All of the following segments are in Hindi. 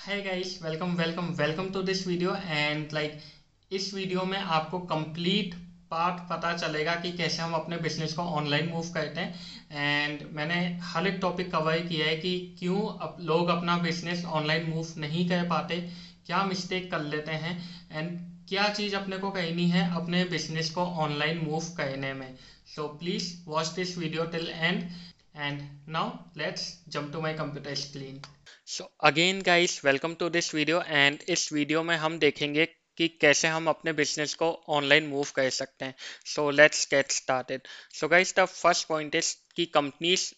Hi guys welcome welcome welcome to this video and like इस वीडियो में आपको कंप्लीट पार्ट पता चलेगा कि कैसे हम अपने बिजनेस को ऑनलाइन मूव करते हैं एंड मैंने हर एक टॉपिक कवर किया है कि क्यों अप, लोग अपना बिजनेस ऑनलाइन मूव नहीं कर पाते क्या मिस्टेक कर लेते हैं एंड क्या चीज़ अपने को कहनी है अपने बिजनेस को ऑनलाइन मूव करने में so please watch this video till end and now let's jump to my computer screen so again guys welcome to this video and इस वीडियो में हम देखेंगे कि कैसे हम अपने बिजनेस को ऑनलाइन मूव कर सकते हैं so let's get started so guys the first point is कि कंपनीज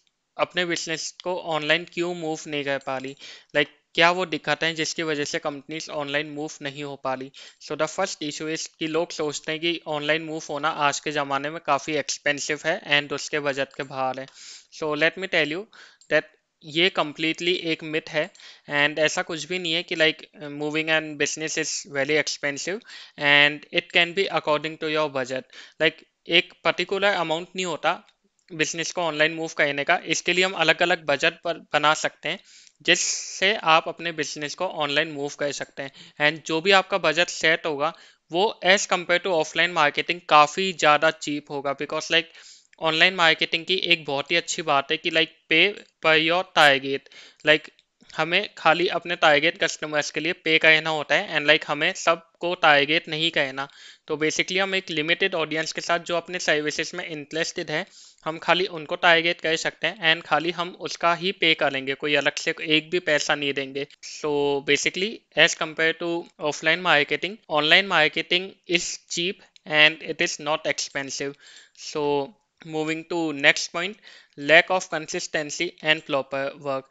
अपने बिजनेस को ऑनलाइन क्यों मूव नहीं कर पा रही लाइक like, क्या वो दिखाते हैं जिसकी वजह से कंपनीज ऑनलाइन मूव नहीं हो पा रही so the first issue is कि लोग सोचते हैं कि ऑनलाइन मूव होना आज के ज़माने में काफ़ी एक्सपेंसिव है एंड उसके बजट के बाहर है so let me tell you that ये कम्प्लीटली एक मिथ है एंड ऐसा कुछ भी नहीं है कि like moving and business is very expensive and it can be according to your budget like एक पर्टिकुलर अमाउंट नहीं होता बिजनेस को ऑनलाइन मूव करने का इसके लिए हम अलग अलग बजट पर बना सकते हैं जिससे आप अपने बिजनेस को ऑनलाइन मूव कर सकते हैं एंड जो भी आपका बजट सेट होगा वो as compare to offline marketing काफ़ी ज़्यादा चीप होगा because like like, online marketing की एक बहुत ही अच्छी बात है कि लाइक पे पर योर टारगेट लाइक हमें खाली अपने टारगेट कस्टमर्स के लिए पे कहना होता है एंड लाइक हमें हमें सबको टारगेट नहीं कहना तो बेसिकली हम एक लिमिटेड ऑडियंस के साथ जो अपने सर्विसेज में इंटरेस्टेड है हम खाली उनको टारगेट कर सकते हैं एंड खाली हम उसका ही पे करेंगे कोई अलग से एक भी पैसा नहीं देंगे so basically as compare to offline marketing online marketing is cheap and it is not expensive so moving to next point lack of consistency and proper work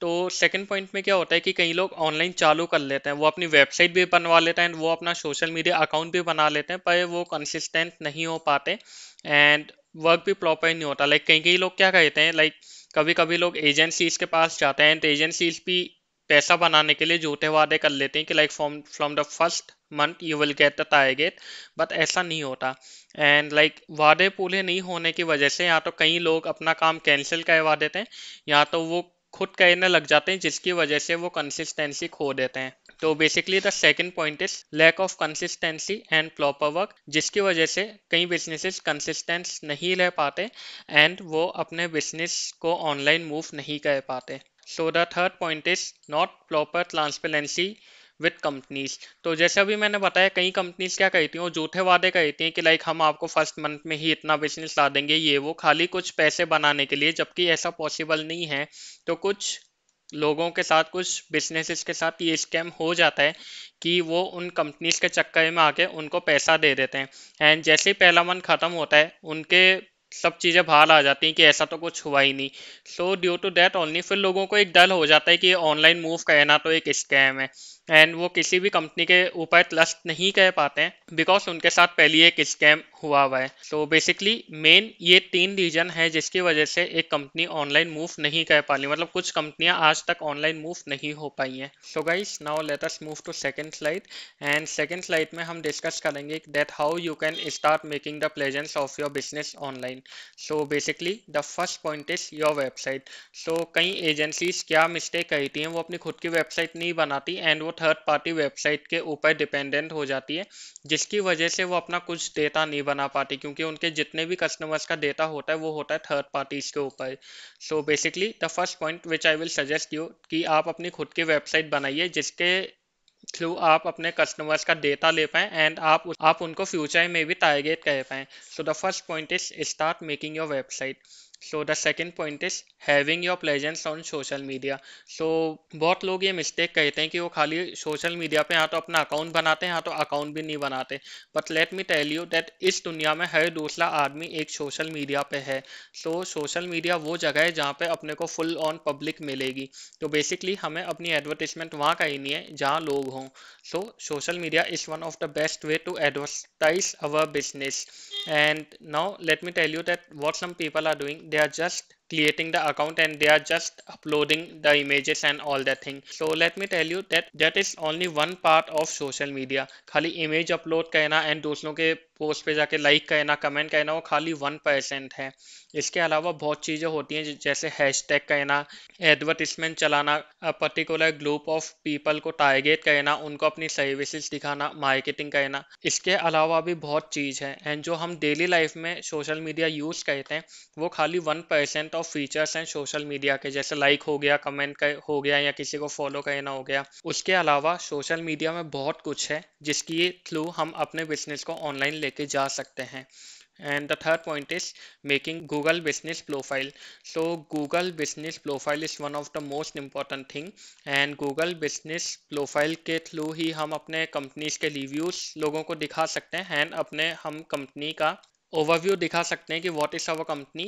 तो सेकेंड पॉइंट में क्या होता है कि कई लोग ऑनलाइन चालू कर लेते हैं वो अपनी वेबसाइट भी बनवा लेते हैं एंड वो अपना सोशल मीडिया अकाउंट भी बना लेते हैं पर वो कंसिस्टेंट नहीं हो पाते एंड वर्क भी प्रॉपर नहीं होता लाइक कई कई लोग क्या कहते हैं लाइक कभी कभी लोग एजेंसीज के पास जाते हैं तो एजेंसीज भी पैसा बनाने के लिए झूठे वादे कर लेते हैं कि like from from the first month you will get the target but ऐसा नहीं होता एंड लाइक like, वादे पूरे नहीं होने की वजह से या तो कई लोग अपना काम कैंसिल करवा देते हैं या तो वो खुद कहने लग जाते हैं जिसकी वजह से वो कंसिस्टेंसी खो देते हैं तो basically the second point is lack of consistency and proper work जिसकी वजह से कई बिजनेसेस कंसिस्टेंस नहीं रह पाते एंड वो अपने बिजनेस को ऑनलाइन मूव नहीं कर पाते so the third point is not proper transparency with companies तो जैसे अभी मैंने बताया कई कंपनीज क्या कहती हैं झूठे वादे कहती हैं कि लाइक हम आपको फर्स्ट मंथ में ही इतना बिजनेस ला देंगे ये वो खाली कुछ पैसे बनाने के लिए जबकि ऐसा पॉसिबल नहीं है तो कुछ लोगों के साथ कुछ बिजनेसेस के साथ ये स्कैम हो जाता है कि वो उन कंपनीज के चक्कर में आके उनको पैसा दे देते हैं एंड जैसे ही पहला मंथ ख़त्म होता है उनके सब चीज़ें बाहर आ जाती हैं कि ऐसा तो कुछ हुआ ही नहीं so due to that only फिर लोगों को एक डल हो जाता है कि ऑनलाइन मूव कहना तो एक स्कैम है एंड वो किसी भी कंपनी के ऊपर ट्रस्ट नहीं कर पाते हैं बिकॉज उनके साथ पहले एक स्कैम हुआ हुआ है सो बेसिकली मेन ये तीन रीजन है जिसकी वजह से एक कंपनी ऑनलाइन मूव नहीं कर पा रही मतलब कुछ कंपनियां आज तक ऑनलाइन मूव नहीं हो पाई हैं so guys now let us move to second slide and second slide में हम डिस्कस करेंगे that how you can start making the presence of your business online so basically the first point is your website so कई एजेंसीज क्या मिस्टेक करती हैं वो अपनी खुद की वेबसाइट नहीं बनाती एंड वो थर्ड पार्टी वेबसाइट के ऊपर डिपेंडेंट हो जाती है जिसकी वजह से वो अपना कुछ डेटा नहीं बना पाती क्योंकि उनके जितने भी कस्टमर्स का डेटा होता है वो होता है थर्ड पार्टीज के ऊपर so basically the first point which I will suggest you कि आप अपनी खुद की वेबसाइट बनाइए जिसके थ्रू आप अपने कस्टमर्स का डेटा ले पाएँ एंड आप आप उनको फ्यूचर में भी टारगेट कर पाएँ so the first point is start making your website so the second point is having your presence on social media so बहुत लोग ये मिस्टेक कहते हैं कि वो खाली सोशल मीडिया पे यहाँ तो अपना अकाउंट बनाते हैं यहाँ तो अकाउंट भी नहीं बनाते but let me tell you that इस दुनिया में हर दूसरा आदमी एक सोशल मीडिया पे है सो so, सोशल मीडिया वो जगह है जहाँ पे अपने को फुल ऑन पब्लिक मिलेगी तो बेसिकली हमें अपनी एडवर्टिजमेंट वहाँ नहीं है जहाँ लोग हों so social media is one of the best way to advertise our business and now let me tell you that what some people are doing they are just creating the account and they are just uploading the images and all that thing so let me tell you that that is only one part of social media khali image upload karna and dusron ke post पे जाके लाइक कहना कमेंट कहना वो खाली वन परसेंट है इसके अलावा बहुत चीज़ें होती हैं जैसे हैशटैग कहना एडवर्टिजमेंट चलाना पर्टिकुलर ग्रुप ऑफ पीपल को टारगेट करना उनको अपनी सर्विसेज दिखाना मार्केटिंग करना इसके अलावा भी बहुत चीज़ है एंड जो हम डेली लाइफ में सोशल मीडिया यूज़ करते हैं वो खाली वन परसेंट ऑफ फीचर्स हैं सोशल मीडिया के जैसे लाइक हो गया कमेंट हो गया या किसी को फॉलो करना हो गया उसके अलावा सोशल मीडिया में बहुत कुछ है जिसकी थ्रू हम अपने बिजनेस को ऑनलाइन ले लेके जा सकते हैं and the third point is making Google business profile so Google business profile is one of the most important thing and Google business profile के थ्रू ही हम अपने कंपनीज के रिव्यूज़ लोगों को दिखा सकते हैं एंड अपने हम कंपनी का ओवरव्यू दिखा सकते हैं कि what is our company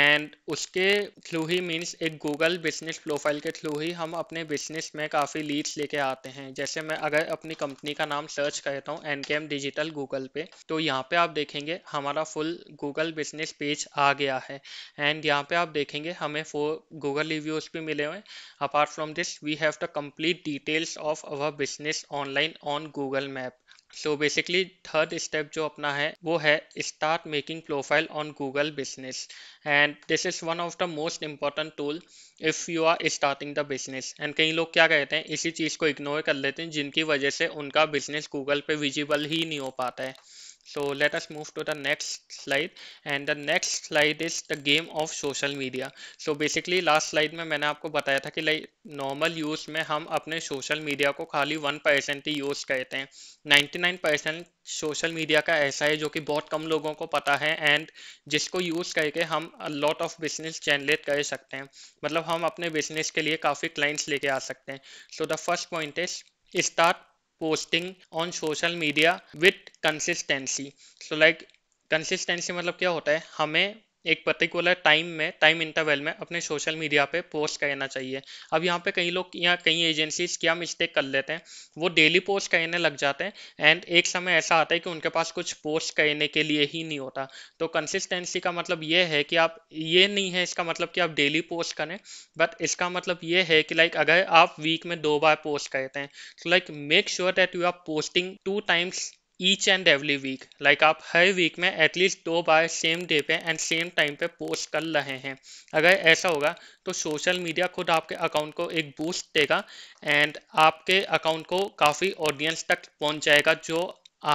and उसके थ्रू ही मीन्स एक गूगल बिजनेस प्रोफाइल के थ्रू ही हम अपने बिजनेस में काफ़ी लीड्स लेके आते हैं जैसे मैं अगर अपनी कंपनी का नाम सर्च करता हूँ N K M digital Google पे तो यहाँ पे आप देखेंगे हमारा फुल गूगल बिजनेस पेज आ गया है एंड यहाँ पे आप देखेंगे हमें फोर गूगल रिव्यूज़ भी मिले हुए apart from this we have the complete details of our business online on Google map so basically third step जो अपना है वो है start making profile on Google business and this is one of the most important tool if you are starting the business and कई लोग क्या कहते हैं इसी चीज़ को इग्नोर कर लेते हैं जिनकी वजह से उनका बिजनेस गूगल पे विजिबल ही नहीं हो पाता है so let us move to the next slide and the next slide is the game of social media so basically last slide में मैंने आपको बताया था कि लाइक नॉर्मल यूज में हम अपने सोशल मीडिया को खाली वन परसेंट ही यूज करते हैं 99 परसेंट सोशल मीडिया का ऐसा है जो कि बहुत कम लोगों को पता है एंड जिसको यूज करके हम लॉट ऑफ बिजनेस जनरेट कर सकते हैं मतलब हम अपने बिजनेस के लिए काफी क्लाइंट्स लेके आ सकते हैं so the first point is start posting on social media with consistency so like consistency मतलब क्या होता है हमें एक पर्टिकुलर टाइम में टाइम इंटरवल में अपने सोशल मीडिया पे पोस्ट करना चाहिए अब यहाँ पे कई लोग या कई एजेंसीज क्या मिस्टेक कर लेते हैं वो डेली पोस्ट करने लग जाते हैं एंड एक समय ऐसा आता है कि उनके पास कुछ पोस्ट करने के लिए ही नहीं होता तो कंसिस्टेंसी का मतलब ये है कि आप ये नहीं है इसका मतलब कि आप डेली पोस्ट करें बट इसका मतलब ये है कि लाइक अगर आप वीक में दो बार पोस्ट करते हैं तो like make sure that you are posting two times each and every week like आप हर वीक में एटलीस्ट दो बार सेम डे पे एंड सेम टाइम पे पोस्ट कर रहे हैं अगर ऐसा होगा तो सोशल मीडिया खुद आपके अकाउंट को एक बूस्ट देगा एंड आपके अकाउंट को काफ़ी ऑडियंस तक पहुंच जाएगा जो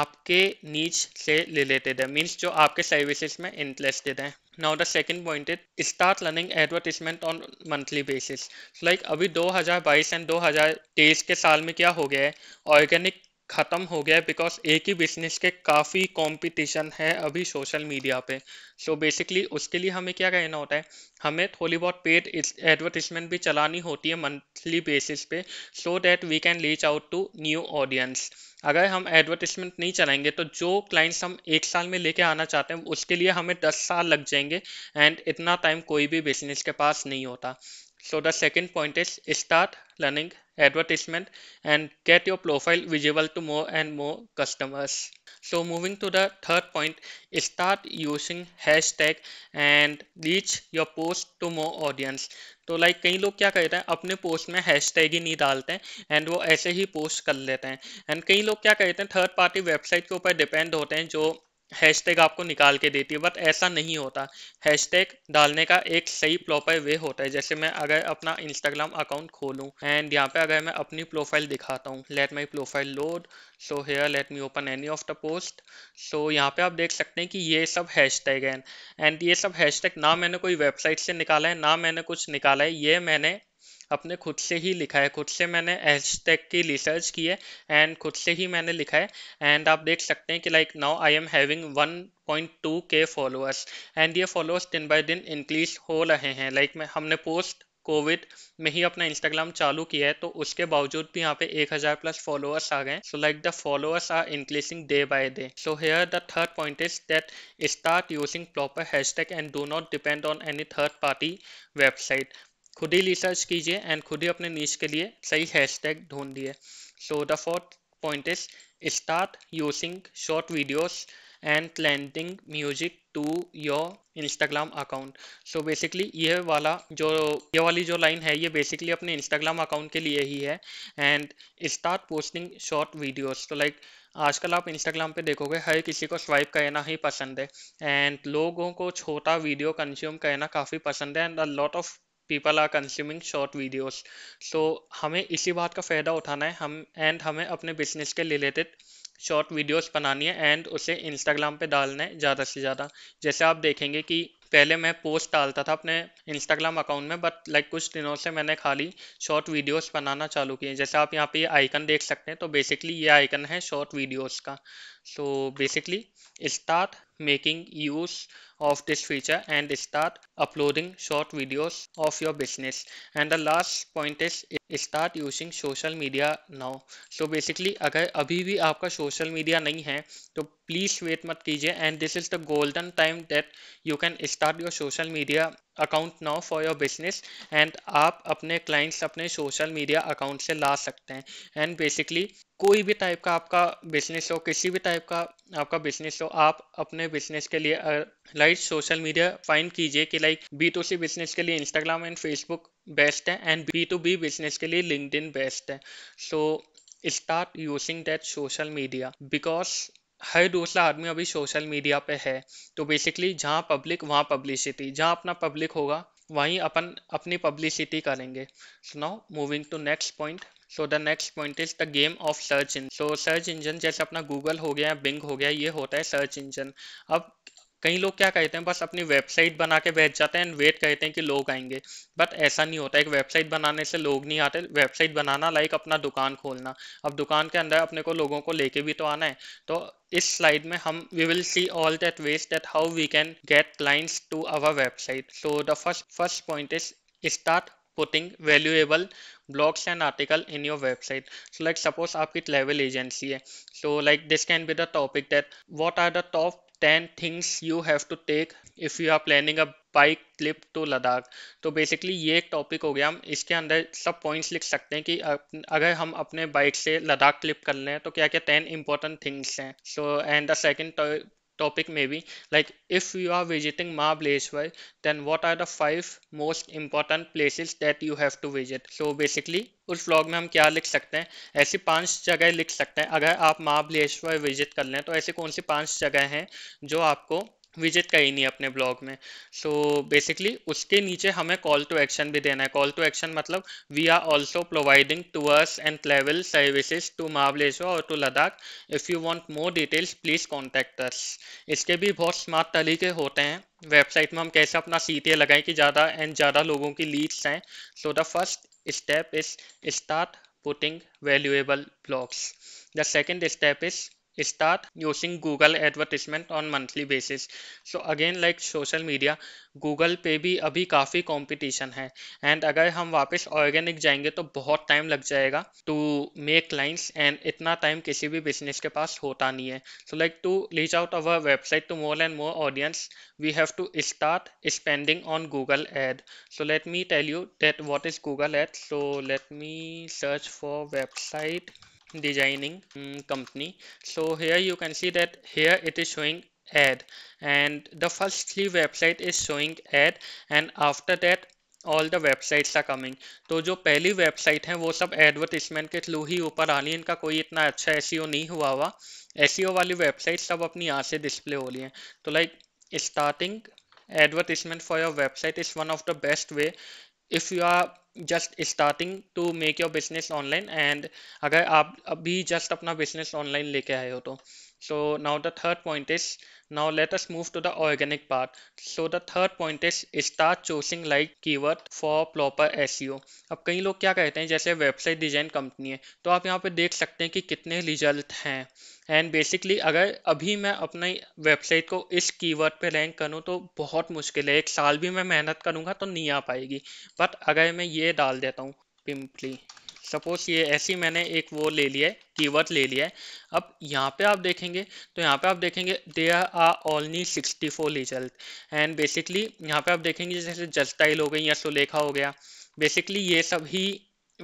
आपके नीच से ले लेते थे मीन्स जो आपके सर्विसेज में इंटरेस्टेड है now the second point is start learning advertisement on monthly basis like अभी 2022 एंड 2023 के साल में क्या हो गया है ऑर्गेनिक ख़त्म हो गया है बिकॉज एक ही बिजनेस के काफ़ी कंपटीशन है अभी सोशल मीडिया पे सो so बेसिकली उसके लिए हमें क्या कहना होता है हमें थोड़ी बहुत पेड एडवर्टिजमेंट भी चलानी होती है मंथली बेसिस पे so that we can reach out to new audience अगर हम एडवर्टिजमेंट नहीं चलाएंगे तो जो क्लाइंट्स हम एक साल में लेके आना चाहते हैं उसके लिए हमें दस साल लग जाएंगे एंड इतना टाइम कोई भी बिजनेस के पास नहीं होता So the second point is start learning advertisement and get your profile visible to more and more customers. So moving to the third point, start using hashtag and reach your post to more audience. तो लाइक like, कई लोग क्या करते हैं अपने पोस्ट में हैशटैग ही नहीं डालते हैं एंड वो ऐसे ही पोस्ट कर लेते हैं एंड कई लोग क्या करते हैं थर्ड पार्टी वेबसाइट के ऊपर डिपेंड होते हैं जो हैशटैग आपको निकाल के देती है बट ऐसा नहीं होता हैशटैग डालने का एक सही प्रॉपर वे होता है जैसे मैं अगर अपना इंस्टाग्राम अकाउंट खोलूं एंड यहाँ पे अगर मैं अपनी प्रोफाइल दिखाता हूँ let my profile load so here let me open any of the post so यहाँ पे आप देख सकते हैं कि ये सब हैशटैग हैं एंड ये सब हैशटैग ना मैंने कोई वेबसाइट से निकाला है ना मैंने कुछ निकाला है ये मैंने अपने खुद से ही लिखा है खुद से मैंने हैशटैग की रिसर्च की है एंड खुद से ही मैंने लिखा है एंड आप देख सकते हैं कि like now I am having one point two K followers and ये फॉलोअर्स दिन बाय दिन इंक्रीज हो रहे हैं लाइक like मैं हमने पोस्ट कोविड में ही अपना इंस्टाग्राम चालू किया है तो उसके बावजूद भी यहाँ पे 1000 प्लस फॉलोअर्स आ गए so like the followers are increasing day by day so here the third point is that start using proper hashtag and do not depend on any third party website खुद ही रिसर्च कीजिए एंड खुद ही अपने नीच के लिए सही हैश ढूंढ ढूंढिए so the fourth point is start using short videos and planting music to your Instagram account so basically ये वाला जो ये वाली जो लाइन है ये बेसिकली अपने इंस्टाग्राम अकाउंट के लिए ही है and start posting short videos तो लाइक आजकल आप इंस्टाग्राम पे देखोगे हर किसी को स्वाइप करना ही पसंद है एंड लोगों को छोटा वीडियो कंज्यूम करना काफ़ी पसंद है and a lot of people are consuming short videos so हमें इसी बात का फ़ायदा उठाना है हम एंड हमें अपने बिजनेस के रिलेटेड शॉर्ट वीडियोस बनानी है एंड उसे इंस्टाग्राम पे डालना है ज़्यादा से ज़्यादा जैसे आप देखेंगे कि पहले मैं पोस्ट डालता था अपने इंस्टाग्राम अकाउंट में बट लाइक कुछ दिनों से मैंने खाली शॉर्ट वीडियोस बनाना चालू किए जैसे आप यहाँ पे ये आइकन देख सकते हैं तो बेसिकली ये आइकन है शॉर्ट वीडियोस का so so, basically Start making use of this feature and start uploading short videos of your business. And the last point is start using social media now. So basically agar abhi bhi aapka social media nahi hai to please wait mat kijiye and this is the golden time that you can start your social media account now for your business and aap apne clients apne social media account se la sakte hain and basically कोई भी type का आपका business हो किसी भी type का आपका बिजनेस तो आप अपने बिजनेस के लिए लाइक सोशल मीडिया फाइंड कीजिए कि like B to C business के लिए इंस्टाग्राम एंड फेसबुक बेस्ट है and B to B business के लिए लिंकड बेस्ट है so start using that social media because हर दूसरा आदमी अभी सोशल मीडिया पे है तो बेसिकली जहाँ पब्लिक वहाँ पब्लिसिटी जहाँ अपना पब्लिक होगा वहीं अपन अपनी पब्लिसिटी करेंगे so now moving to next point so the next point is the game of search engine so search engine जैसे अपना गूगल हो गया बिंग हो गया ये होता है सर्च इंजन अब कई लोग क्या कहते हैं बस अपनी वेबसाइट बना के बैठ जाते हैं एंड वेट कहते हैं कि लोग आएंगे बट ऐसा नहीं होता एक वेबसाइट बनाने से लोग नहीं आते वेबसाइट बनाना लाइक अपना दुकान खोलना अब दुकान के अंदर अपने को लोगों को लेके भी तो आना है तो इस स्लाइड में हम we will see all that ways that how we can get clients to our website so the first first point is start putting valuable blogs and article in your website so like suppose आपकी ट्रेवल एजेंसी है so like this can be the topic that what are the top ten things you have to take if you are planning a bike trip to Ladakh तो बेसिकली ये एक टॉपिक हो गया हम इसके अंदर सब पॉइंट्स लिख सकते हैं कि अगर हम अपने बाइक से लद्दाख क्लिप कर लें तो क्या क्या टेन इंपॉर्टेंट थिंग्स हैं so and the second topic maybe like if you are visiting Mahabaleshwar then what are the five most important places that you have to visit so basically उस व्लॉग में हम क्या लिख सकते हैं ऐसी पांच जगह लिख सकते हैं अगर आप महाबलेश्वर विजिट कर लें तो ऐसी कौन सी पांच जगह हैं जो आपको विजिट करी नहीं अपने ब्लॉग में सो so, बेसिकली उसके नीचे हमें कॉल टू एक्शन भी देना है कॉल टू एक्शन मतलब we are also providing tours and travel services to Mahabaleshwar और to Ladakh if you want more details please contact us इसके भी बहुत स्मार्ट तरीके होते हैं वेबसाइट में हम कैसे अपना सी लगाएं कि ज़्यादा एंड ज़्यादा लोगों की लीड्स हैं so the first step is start putting valuable blogs the second step is start using google advertisement on monthly basis so again like social media google pe bhi abhi kafi competition hai and agar hum wapas organic jayenge to bahut time lag jayega to make clients and itna time kisi bhi business ke paas hota nahi hai so like to reach out our website to more and more audience we have to start spending on google ad so let me tell you that what is google ad so let me search for website designing um, company so here you can see that here it is showing ad and the first three website is showing ad and after that all the websites are coming तो जो पहली वेबसाइट है वो सब एडवर्टिजमेंट के थ्रू ही ऊपर आनी इनका कोई इतना अच्छा एस e नहीं हुआ हुआ एस e वाली वेबसाइट सब अपनी यहाँ से डिस्प्ले हो रही हैं तो like starting advertisement for your website is one of the best way if you are just starting to make your business online and अगर आप अभी जस्ट अपना बिजनेस ऑनलाइन लेके आए हो तो so now the third point is now let us move to the organic part so the third point is start choosing like keyword for proper S C O अब कई लोग क्या कहते हैं जैसे वेबसाइट डिजाइन कंपनी है तो आप यहाँ पर देख सकते हैं कि कितने रिजल्ट हैं एंड बेसिकली अगर अभी मैं अपनी वेबसाइट को इस कीवर्ड पे रैंक करूँ तो बहुत मुश्किल है एक साल भी मैं मेहनत करूँगा तो नहीं आ पाएगी बट अगर मैं ये डाल देता हूँ पिम्पली सपोज ये ऐसी मैंने एक वो ले लिया है कीवर्ड ले लिया है अब यहाँ पे आप देखेंगे तो यहाँ पे आप देखेंगे दे आर ऑलनी sixty four result and basically यहाँ पे आप देखेंगे जैसे जस्टाइल हो गई या सुलेखा हो गया बेसिकली ये सब ही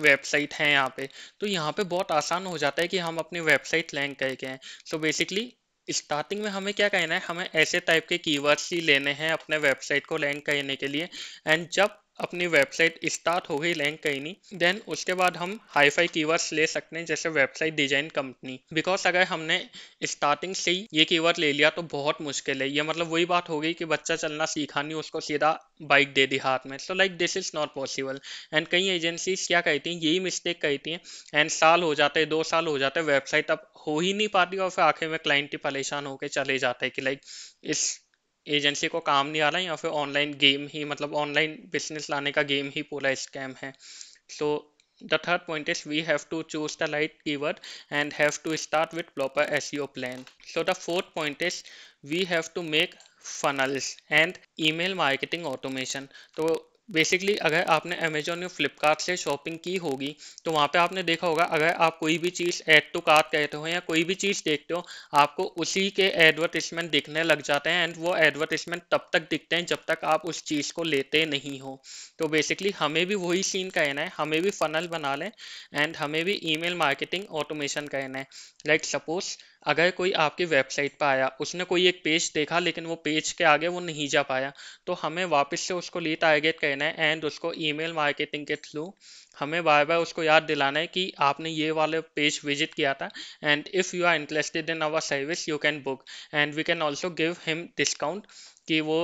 वेबसाइट है यहाँ पे तो यहाँ पे बहुत आसान हो जाता है कि हम अपनी वेबसाइट लैंक करके हैं सो बेसिकली स्टार्टिंग में हमें क्या कहना है हमें ऐसे टाइप के कीवर्ड्स ही लेने हैं अपने वेबसाइट को लैंक करने के लिए एंड जब अपनी वेबसाइट स्टार्ट हो गई लैंक कहीं नहीं देन उसके बाद हम हाई फाई कीवर्ड्स ले सकते हैं जैसे वेबसाइट डिजाइन कंपनी बिकॉज अगर हमने स्टार्टिंग से ही ये कीवर्ड ले लिया तो बहुत मुश्किल है ये मतलब वही बात हो गई कि बच्चा चलना सीखा नहीं उसको सीधा बाइक दे दी हाथ में so like this is not possible and कई एजेंसीज क्या कहती हैं यही मिस्टेक कहती हैं एंड साल हो जाते हैं दो साल हो जाते हैं वेबसाइट अब हो ही नहीं पाती और फिर आखिर में क्लाइंट ही परेशान होकर चले जाते हैं कि लाइक इस एजेंसी को काम नहीं आ रहा है या फिर ऑनलाइन गेम ही मतलब ऑनलाइन बिजनेस लाने का गेम ही पूरा स्कैम है so the third point is we have to choose the light keyword and have to start with proper S plan so the fourth point is we have to make funnels and email marketing automation तो बेसिकली अगर आपने अमेजोन या फ्लिपकार्ट से शॉपिंग की होगी तो वहाँ पे आपने देखा होगा अगर आप कोई भी चीज़ ऐड टू कार्ट कहते हो या कोई भी चीज़ देखते हो आपको उसी के एडवर्टिजमेंट दिखने लग जाते हैं एंड वो एडवर्टिजमेंट तब तक दिखते हैं जब तक आप उस चीज़ को लेते नहीं हो तो बेसिकली हमें भी वही सीन कहना है हमें भी फनल बना लें एंड हमें भी ई मार्केटिंग ऑटोमेशन कहना है लाइक like सपोज़ अगर कोई आपकी वेबसाइट पर आया उसने कोई एक पेज देखा लेकिन वो पेज के आगे वो नहीं जा पाया तो हमें वापस से उसको ली टारगेट करना है एंड उसको ईमेल मार्केटिंग के थ्रू हमें बार बार उसको याद दिलाना है कि आपने ये वाले पेज विजिट किया था and if you are interested in our service you can book and we can also give him discount कि वो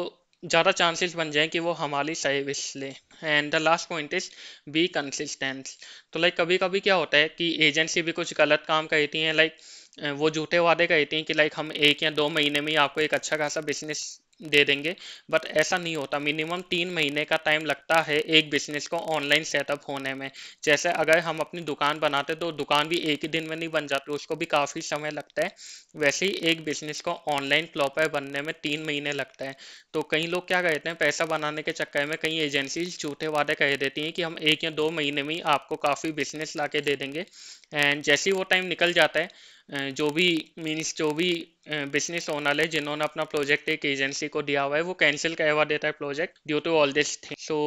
ज़्यादा चांसेस बन जाएं कि वो हमारी सर्विस लें and the last point is be consistence तो लाइक कभी कभी क्या होता है कि एजेंसी भी कुछ गलत काम करती हैं लाइक like, वो झूठे वादे कहती हैं कि लाइक हम एक या दो महीने में ही आपको एक अच्छा खासा बिजनेस दे देंगे बट ऐसा नहीं होता मिनिमम तीन महीने का टाइम लगता है एक बिजनेस को ऑनलाइन सेटअप होने में जैसे अगर हम अपनी दुकान बनाते तो दुकान भी एक ही दिन में नहीं बन जाती उसको भी काफ़ी समय लगता है वैसे ही एक बिजनेस को ऑनलाइन क्लॉपर बनने में तीन महीने लगता है तो कई लोग क्या कहते हैं पैसा बनाने के चक्कर में कई एजेंसीज झूठे वादे कह देती हैं कि हम एक या दो महीने में ही आपको काफ़ी बिजनेस ला दे देंगे एंड जैसे ही वो टाइम निकल जाता है जो भी मीन्स जो भी बिजनेस ओनर है जिन्होंने अपना प्रोजेक्ट एक एजेंसी को दिया हुआ है वो कैंसिल करवा देता है project due to all this thing so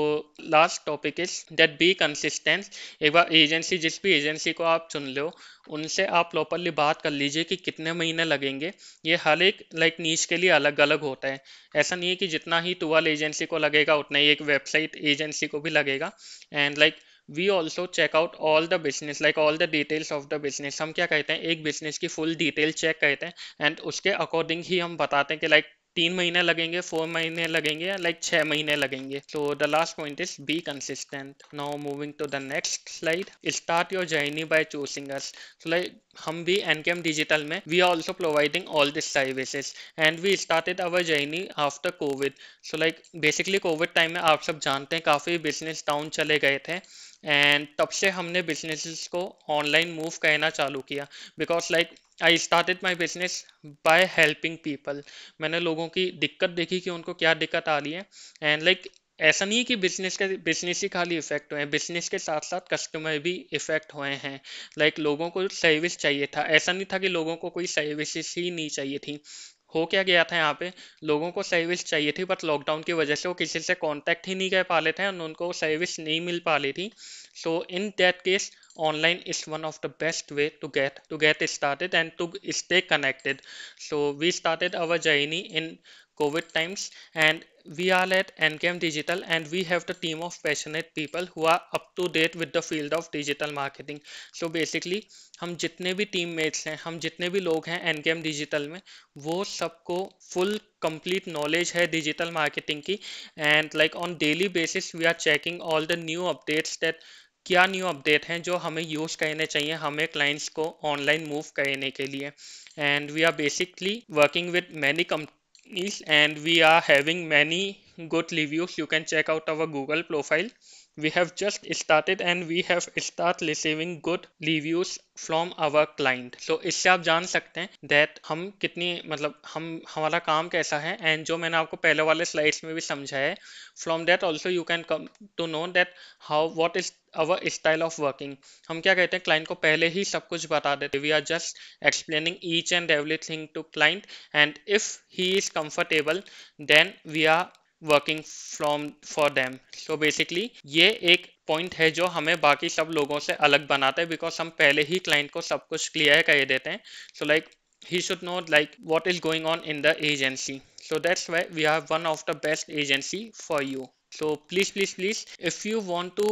last topic is that be consistence एक बार एजेंसी जिस भी एजेंसी को आप चुन लो उनसे आप प्रॉपरली बात कर लीजिए कि कितने महीने लगेंगे ये हर एक लाइक नीच के लिए अलग अलग होता है ऐसा नहीं है कि जितना ही टूअल एजेंसी को लगेगा उतना ही एक वेबसाइट एजेंसी को भी लगेगा and like like, we also check out all the business like all the details of the business हम क्या कहते हैं एक बिजनेस की फुल डिटेल चेक कहते हैं एंड उसके अकॉर्डिंग ही हम बताते हैं कि लाइक like, तीन महीने लगेंगे फोर महीने लगेंगे या लाइक छः महीने लगेंगे so the last point is be consistent now moving to the next slide start your journey by choosing us so like हम भी एन के एम डिजिटल में we are also providing all this services and we started our journey after COVID so like basically COVID time में आप सब जानते हैं काफ़ी बिजनेस डाउन चले गए थे एंड तब से हमने बिजनेसेस को ऑनलाइन मूव कहना चालू किया because like I started my business by helping people मैंने लोगों की दिक्कत देखी कि उनको क्या दिक्कत आ रही है एंड लाइक ऐसा नहीं है कि बिजनेस के बिजनेस ही खाली इफेक्ट हुए हैं बिजनेस के साथ साथ कस्टमर भी इफेक्ट हुए हैं लाइक लोगों को सर्विस चाहिए था ऐसा नहीं था कि लोगों को कोई सर्विसेज ही नहीं चाहिए थी हो क्या गया था यहाँ पे लोगों को सर्विस चाहिए थी बट लॉकडाउन की वजह से वो किसी से कांटेक्ट ही नहीं कर पा रहे थे और उनको सर्विस नहीं मिल पा रही थी so in that case online is one of the best way to get to get started and to stay connected so we started our journey in COVID times and we are at ncam Digital and we have the team of passionate people who are up to date with the field of digital marketing. So basically hum jitne bhi team mates हैं हम जितने भी लोग हैं NKM Digital में वो सबको full complete knowledge hai digital marketing ki and like on daily basis we are checking all the new updates that क्या न्यू अपडेट हैं जो हमें यूज़ करने चाहिए हमें क्लाइंट्स को ऑनलाइन मूव करने के लिए and we are basically working with many is and we are having many good reviews you can check out our google profile we have just started and we have start receiving good reviews from our client so इससे आप जान सकते हैं that हम कितनी मतलब हम हमारा काम कैसा है and जो मैंने आपको पहले वाले slides में भी समझाया है from that also you can come to know that how what is our style of working हम क्या कहते हैं क्लाइंट को पहले ही सब कुछ बता देते we are just explaining each and every thing to client and if he is comfortable then we are working from for them so basically ये एक पॉइंट है जो हमें बाकी सब लोगों से अलग बनाते हैं बिकॉज हम पहले ही क्लाइंट को सब कुछ क्लियर कह देते हैं so like he should know like what is going on in the agency so that's why we have one of the best agency for you so please please please if you want to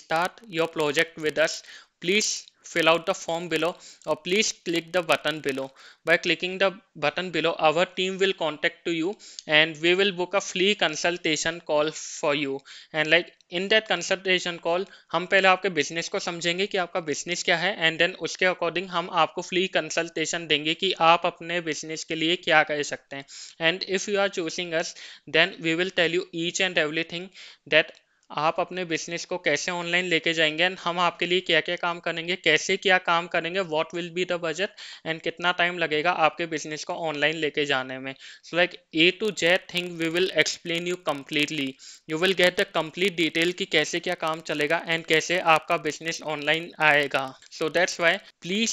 start your project with us please fill out the form below or please click the button below by clicking the button below our team will contact to you and we will book a free consultation call for you and like in that consultation call हम पहले आपके बिजनेस को समझेंगे कि आपका बिजनेस क्या है एंड देन उसके अकॉर्डिंग हम आपको फ्री कंसल्टेशन देंगे कि आप अपने बिजनेस के लिए क्या कर सकते हैं and if you are choosing us then we will tell you each and everything that आप अपने बिजनेस को कैसे ऑनलाइन लेके जाएंगे एंड हम आपके लिए क्या क्या काम करेंगे कैसे क्या काम करेंगे what will be the budget and कितना टाइम लगेगा आपके बिजनेस को ऑनलाइन लेके जाने में so like A to Z thing we will explain you completely you will get the complete detail कि कैसे क्या काम चलेगा एंड कैसे आपका बिजनेस ऑनलाइन आएगा so that's why please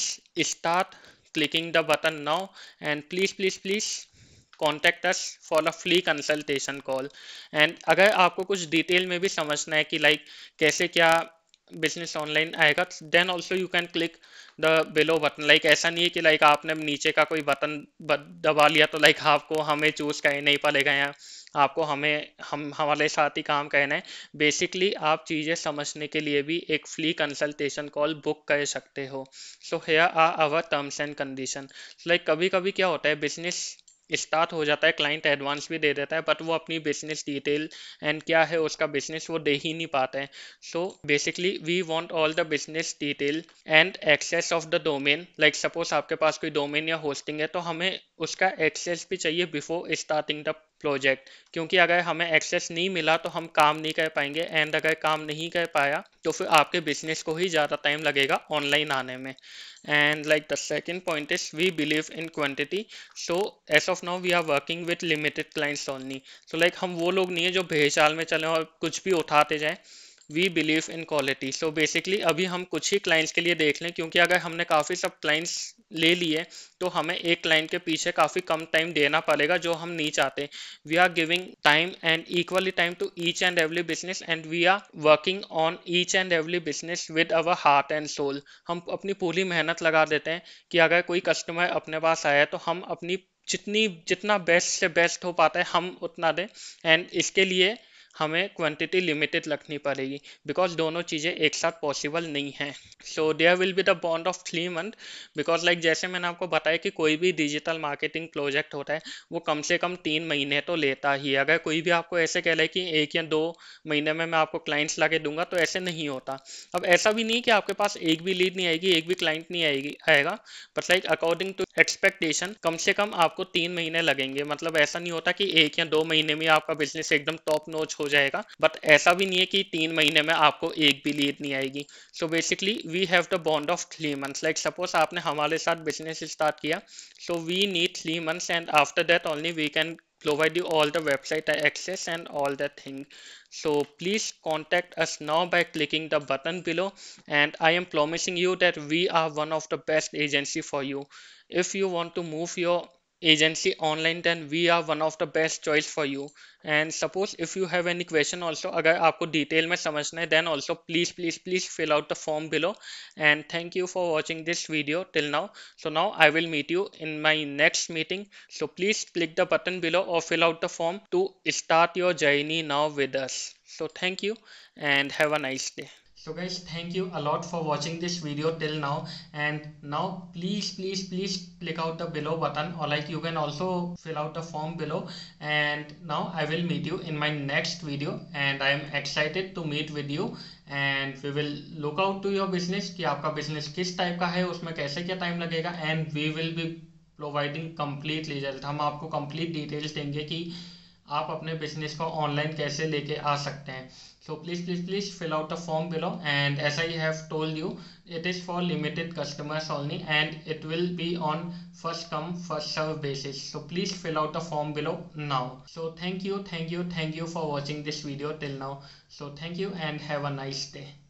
start clicking the button now and please please please contact us for a free consultation call and अगर आपको कुछ डिटेल में भी समझना है कि लाइक कैसे क्या बिजनेस ऑनलाइन आएगा then also you can click the below button like ऐसा नहीं है कि लाइक आपने नीचे का कोई बटन दबा लिया तो लाइक आपको हमें चूज कर नहीं पड़ेगा या आपको हमें हम हमारे साथ ही काम करना है बेसिकली आप चीज़ें समझने के लिए भी एक फ्री कंसल्टेशन कॉल बुक कर सकते हो so here are our terms and condition like कभी कभी क्या होता है बिजनेस स्टार्ट हो जाता है क्लाइंट एडवांस भी दे देता है बट वो अपनी बिजनेस डिटेल एंड क्या है उसका बिजनेस वो दे ही नहीं पाते हैं सो basically we want all the business detail and access of the domain like suppose आपके पास कोई डोमेन या होस्टिंग है तो हमें उसका एक्सेस भी चाहिए बिफोर स्टार्टिंग द प्रोजेक्ट क्योंकि अगर हमें एक्सेस नहीं मिला तो हम काम नहीं कर पाएंगे एंड अगर काम नहीं कर पाया तो फिर आपके बिजनेस को ही ज़्यादा टाइम लगेगा ऑनलाइन आने में and like the second point is we believe in quantity so as of now we are working with limited clients only so like हम वो लोग नहीं है जो भेजाल में चले और कुछ भी उठाते जाएँ we believe in quality so basically अभी हम कुछ ही क्लाइंट्स के लिए देख लें क्योंकि अगर हमने काफ़ी सब क्लाइंट्स ले लिए तो हमें एक क्लाइंट के पीछे काफ़ी कम टाइम देना पड़ेगा जो हम नहीं चाहते we are giving time and equally time to each and every business and we are working on each and every business with our heart and soul हम अपनी पूरी मेहनत लगा देते हैं कि अगर कोई कस्टमर अपने पास आया तो हम अपनी जितनी जितना बेस्ट से बेस्ट हो पाता है हम उतना दें एंड इसके लिए हमें क्वांटिटी लिमिटेड रखनी पड़ेगी बिकॉज दोनों चीज़ें एक साथ पॉसिबल नहीं हैं so there will be the bond of three month because like जैसे मैंने आपको बताया कि कोई भी डिजिटल मार्केटिंग प्रोजेक्ट होता है वो कम से कम तीन महीने तो लेता ही अगर कोई भी आपको ऐसे कह रहा है कि एक या दो महीने में मैं आपको क्लाइंट्स ला दूंगा तो ऐसे नहीं होता अब ऐसा भी नहीं कि आपके पास एक भी लीड नहीं आएगी एक भी क्लाइंट नहीं आएगी आएगा but like according to expectation कम से कम आपको तीन महीने लगेंगे मतलब ऐसा नहीं होता कि एक या दो महीने में आपका बिजनेस एकदम टॉप नोच हो जाएगा बट ऐसा भी नहीं है कि तीन महीने में आपको एक भी लीड नहीं आएगी so basically we have the bond of three months like suppose आपने हमारे साथ बिजनेस स्टार्ट किया so we need three months and after that only we can provide you all the website access and all the thing so please contact us now by clicking the button below and i am promising you that we are one of the best agency for you if you want to move your agency online then we are one of the best choice for you and suppose if you have any question also agar आपको detail mein समझना then also please please please fill out the form below and thank you for watching this video till now so now I will meet you in my next meeting so please click the button below or fill out the form to start your journey now with us so thank you and have a nice day so guys thank you a lot for watching this video till now and now please please please click out the below button और like you can also fill out the form below and now I will meet you in my next video and I am excited to meet with you and we will look out to your business कि आपका बिजनेस किस टाइप का है उसमें कैसे क्या टाइम लगेगा and we will be providing complete result हम आपको कंप्लीट डिटेल्स देंगे कि आप अपने बिजनेस को ऑनलाइन कैसे लेके आ सकते हैं so please please please fill out the form below and as I have told you it is for limited customers only and it will be on first come first serve basis so please fill out the form below now so thank you thank you thank you for watching this video till now so thank you and have a nice day